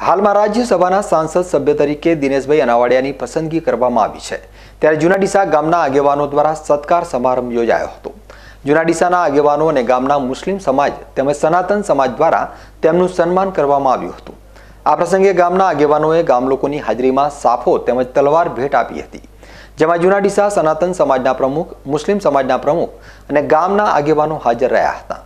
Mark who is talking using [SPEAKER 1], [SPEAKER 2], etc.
[SPEAKER 1] હાલમાં રાજ્યસભાના સાંસદ સભ્ય તરીકે દિનેશભાઈ અનાવાડિયાની પસંદગી કરવામાં આવી છે ત્યારે જુનાડીસા ગામના આગેવાનો દ્વારા સત્કાર સમારંભ યોજાયો હતો જૂના ડીસાના આગેવાનો અને ગામના મુસ્લિમ સમાજ તેમજ સનાતન સમાજ દ્વારા તેમનું સન્માન કરવામાં આવ્યું હતું આ પ્રસંગે ગામના આગેવાનોએ ગામ લોકોની હાજરીમાં સાફો તેમજ તલવાર ભેટ આપી હતી જેમાં જૂના ડીસા સનાતન સમાજના પ્રમુખ મુસ્લિમ સમાજના પ્રમુખ અને ગામના આગેવાનો હાજર રહ્યા હતા